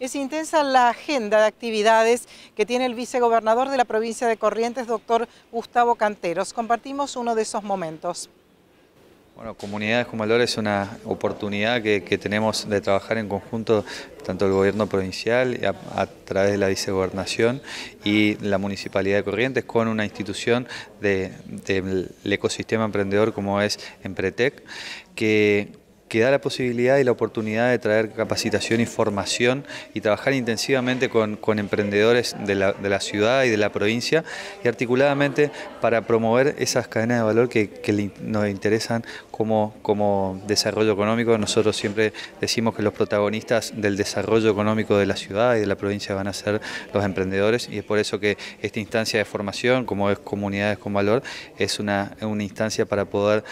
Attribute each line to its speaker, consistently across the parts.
Speaker 1: Es intensa la agenda de actividades que tiene el vicegobernador de la provincia de Corrientes, doctor Gustavo Canteros. Compartimos uno de esos momentos.
Speaker 2: Bueno, Comunidades con Valor es una oportunidad que, tenemos de trabajar en conjunto tanto el gobierno provincial a, través de la vicegobernación y la Municipalidad de Corrientes con una institución del ecosistema emprendedor como es Empretec, que que da la posibilidad y la oportunidad de traer capacitación y formación y trabajar intensivamente con, emprendedores de la, ciudad y de la provincia y articuladamente para promover esas cadenas de valor que, nos interesan como, como desarrollo económico. Nosotros siempre decimos que los protagonistas del desarrollo económico de la ciudad y de la provincia van a ser los emprendedores y es por eso que esta instancia de formación, como es Comunidades con Valor, es una, una instancia para poder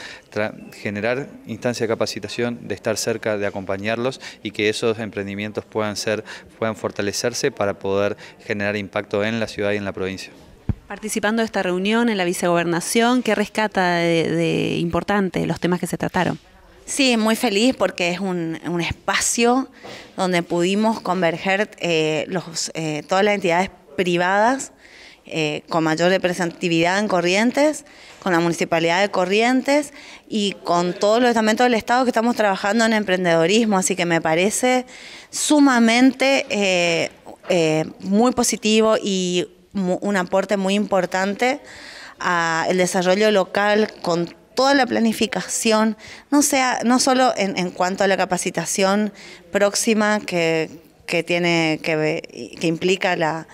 Speaker 2: generar instancia de capacitación de estar cerca, de acompañarlos y que esos emprendimientos puedan, ser, puedan fortalecerse para poder generar impacto en la ciudad y en la provincia.
Speaker 3: Participando de esta reunión en la vicegobernación, ¿qué rescata de, importante los temas que se trataron? Sí, muy feliz porque es un, un espacio donde pudimos converger eh, los, eh, todas las entidades privadas eh, con mayor representatividad en Corrientes, con la Municipalidad de Corrientes y con todos los estamentos del Estado que estamos trabajando en emprendedorismo. Así que me parece sumamente eh, eh, muy positivo y un aporte muy importante al desarrollo local con toda la planificación, no, sea, no solo en cuanto a la capacitación próxima que, que tiene que, que implica la,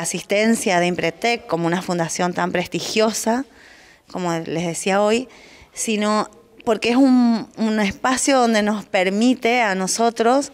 Speaker 3: asistencia de Impretec como una fundación tan prestigiosa, como les decía hoy, sino porque es un, espacio donde nos permite a nosotros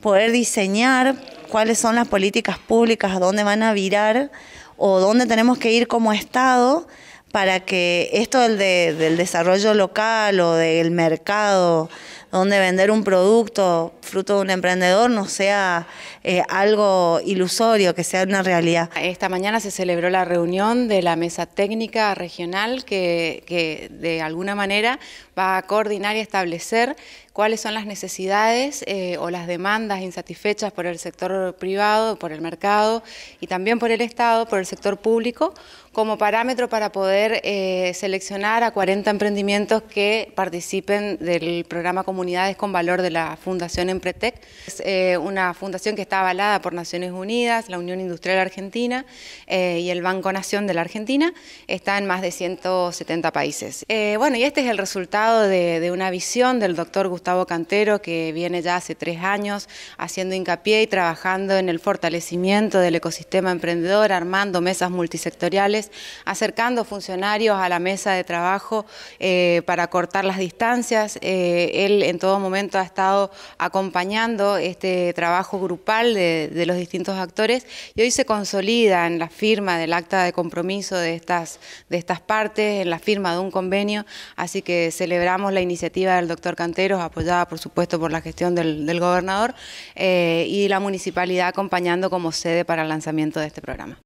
Speaker 3: poder diseñar cuáles son las políticas públicas, dónde van a virar o dónde tenemos que ir como Estado para que esto del, desarrollo local o del mercado, donde vender un producto fruto de un
Speaker 1: emprendedor no sea eh, algo ilusorio, que sea una realidad. Esta mañana se celebró la reunión de la mesa técnica regional que, de alguna manera va a coordinar y establecer cuáles son las necesidades eh, o las demandas insatisfechas por el sector privado, por el mercado y también por el Estado, por el sector público, como parámetro para poder eh, seleccionar a 40 emprendimientos que participen del programa Comunidades con Valor de la Fundación Empretec. Es eh, una fundación que está avalada por Naciones Unidas, la Unión Industrial Argentina eh, y el Banco Nación de la Argentina. Está en más de 170 países. bueno, y este es el resultado de, de una visión del doctor Gustavo Cantero que viene ya hace tres años haciendo hincapié y trabajando en el fortalecimiento del ecosistema emprendedor, armando mesas multisectoriales acercando funcionarios a la mesa de trabajo eh, para cortar las distancias. Eh, él en todo momento ha estado acompañando este trabajo grupal de, los distintos actores y hoy se consolida en la firma del acta de compromiso de estas, de estas partes, en la firma de un convenio, así que celebramos la iniciativa del doctor Canteros, apoyada por supuesto por la gestión del, gobernador eh, y la municipalidad acompañando como sede para el lanzamiento de este programa.